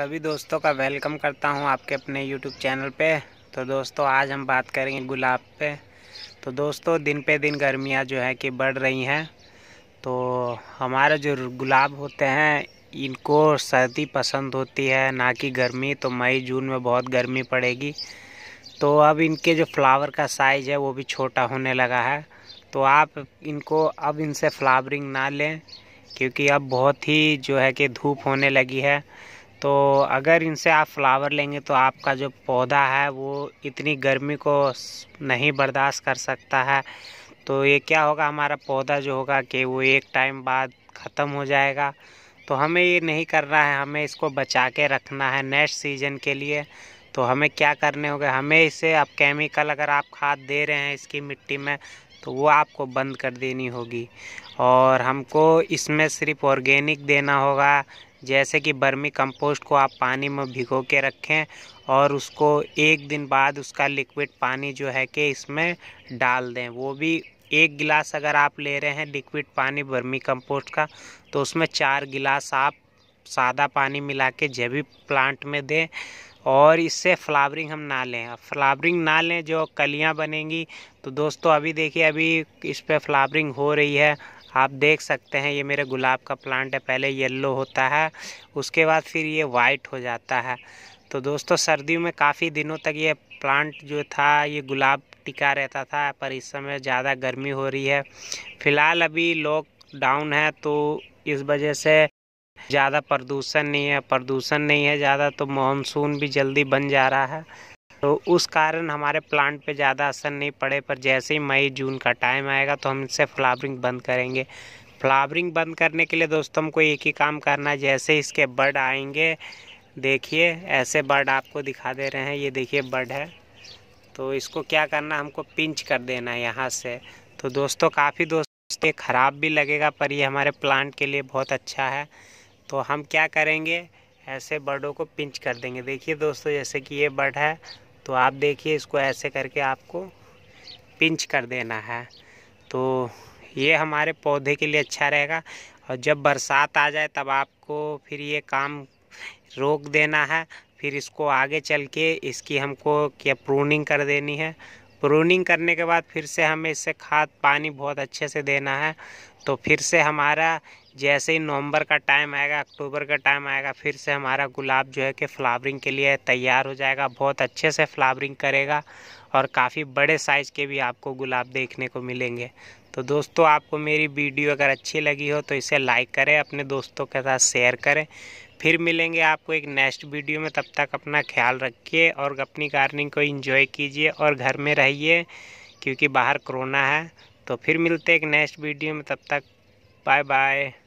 सभी दोस्तों का वेलकम करता हूं आपके अपने यूट्यूब चैनल पे तो दोस्तों आज हम बात करेंगे गुलाब पे तो दोस्तों दिन पे दिन गर्मियां जो है कि बढ़ रही हैं तो हमारे जो गुलाब होते हैं इनको सर्दी पसंद होती है ना कि गर्मी तो मई जून में बहुत गर्मी पड़ेगी तो अब इनके जो फ्लावर का साइज़ है वो भी छोटा होने लगा है तो आप इनको अब इनसे फ्लावरिंग ना लें क्योंकि अब बहुत ही जो है कि धूप होने लगी है तो अगर इनसे आप फ्लावर लेंगे तो आपका जो पौधा है वो इतनी गर्मी को नहीं बर्दाश्त कर सकता है तो ये क्या होगा हमारा पौधा जो होगा कि वो एक टाइम बाद ख़त्म हो जाएगा तो हमें ये नहीं करना है हमें इसको बचा के रखना है नेक्स्ट सीजन के लिए तो हमें क्या करने होगा हमें इसे आप केमिकल अगर आप खाद दे रहे हैं इसकी मिट्टी में तो वो आपको बंद कर देनी होगी और हमको इसमें सिर्फ ऑर्गेनिक देना होगा जैसे कि बर्मी कंपोस्ट को आप पानी में भिगो के रखें और उसको एक दिन बाद उसका लिक्विड पानी जो है कि इसमें डाल दें वो भी एक गिलास अगर आप ले रहे हैं लिक्विड पानी बर्मी कंपोस्ट का तो उसमें चार गिलास आप सादा पानी मिला के जैविक प्लांट में दें और इससे फ्लावरिंग हम ना लें फ्लावरिंग ना लें जो कलियां बनेंगी तो दोस्तों अभी देखिए अभी इस पर फ्लावरिंग हो रही है आप देख सकते हैं ये मेरे गुलाब का प्लांट है पहले येल्लो होता है उसके बाद फिर ये वाइट हो जाता है तो दोस्तों सर्दियों में काफ़ी दिनों तक ये प्लांट जो था ये गुलाब टिका रहता था पर इस समय ज़्यादा गर्मी हो रही है फ़िलहाल अभी लोग डाउन है तो इस वजह से ज़्यादा प्रदूषण नहीं है प्रदूषण नहीं है ज़्यादा तो मानसून भी जल्दी बन जा रहा है तो उस कारण हमारे प्लांट पे ज़्यादा असर नहीं पड़े पर जैसे ही मई जून का टाइम आएगा तो हम इससे फ्लावरिंग बंद करेंगे फ्लावरिंग बंद करने के लिए दोस्तों हमको एक ही काम करना है जैसे इसके बर्ड आएंगे देखिए ऐसे बर्ड आपको दिखा दे रहे हैं ये देखिए बर्ड है तो इसको क्या करना हमको पिंच कर देना है यहाँ से तो दोस्तों काफ़ी दोस्त ख़राब भी लगेगा पर ये हमारे प्लांट के लिए बहुत अच्छा है तो हम क्या करेंगे ऐसे बर्डों को पिंच कर देंगे देखिए दोस्तों जैसे कि ये बर्ड है तो आप देखिए इसको ऐसे करके आपको पिंच कर देना है तो ये हमारे पौधे के लिए अच्छा रहेगा और जब बरसात आ जाए तब आपको फिर ये काम रोक देना है फिर इसको आगे चल के इसकी हमको क्या प्रूनिंग कर देनी है प्रूनिंग करने के बाद फिर से हमें इससे खाद पानी बहुत अच्छे से देना है तो फिर से हमारा जैसे ही नवंबर का टाइम आएगा अक्टूबर का टाइम आएगा फिर से हमारा गुलाब जो है कि फ्लावरिंग के लिए तैयार हो जाएगा बहुत अच्छे से फ्लावरिंग करेगा और काफ़ी बड़े साइज़ के भी आपको गुलाब देखने को मिलेंगे तो दोस्तों आपको मेरी वीडियो अगर अच्छी लगी हो तो इसे लाइक करें अपने दोस्तों के साथ शेयर करें फिर मिलेंगे आपको एक नेक्स्ट वीडियो में तब तक अपना ख्याल रखिए और अपनी गार्डनिंग को इन्जॉय कीजिए और घर में रहिए क्योंकि बाहर कोरोना है तो फिर मिलते हैं एक नेक्स्ट वीडियो में तब तक बाय बाय